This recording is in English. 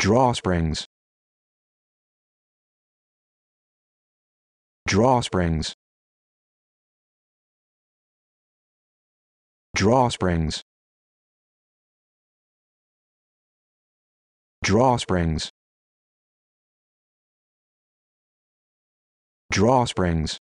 draw springs draw springs draw springs draw springs draw springs